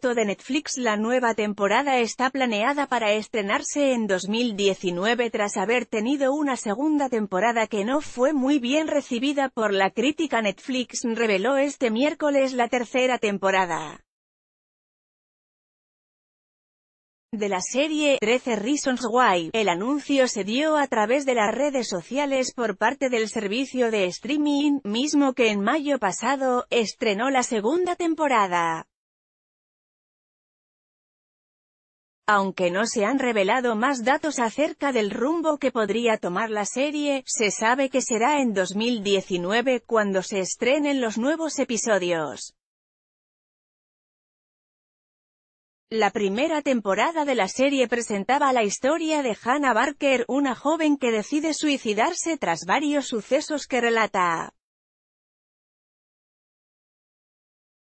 de Netflix La nueva temporada está planeada para estrenarse en 2019 tras haber tenido una segunda temporada que no fue muy bien recibida por la crítica Netflix reveló este miércoles la tercera temporada. de la serie 13 Reasons Why. El anuncio se dio a través de las redes sociales por parte del servicio de streaming, mismo que en mayo pasado, estrenó la segunda temporada. Aunque no se han revelado más datos acerca del rumbo que podría tomar la serie, se sabe que será en 2019 cuando se estrenen los nuevos episodios. La primera temporada de la serie presentaba la historia de Hannah Barker, una joven que decide suicidarse tras varios sucesos que relata.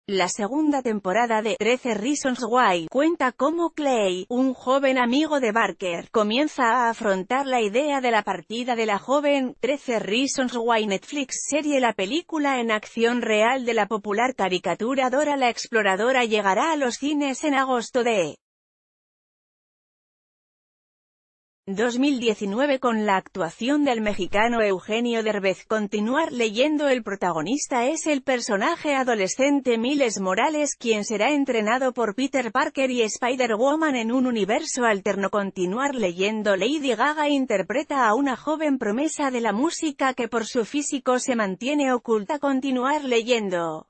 La segunda temporada de 13 Reasons Why cuenta cómo Clay, un joven amigo de Barker, comienza a afrontar la idea de la partida de la joven 13 Reasons Why Netflix serie La película en acción real de la popular caricatura Dora la Exploradora llegará a los cines en agosto de 2019 con la actuación del mexicano Eugenio Derbez. Continuar leyendo El protagonista es el personaje adolescente Miles Morales quien será entrenado por Peter Parker y Spider-Woman en un universo alterno. Continuar leyendo Lady Gaga interpreta a una joven promesa de la música que por su físico se mantiene oculta. Continuar leyendo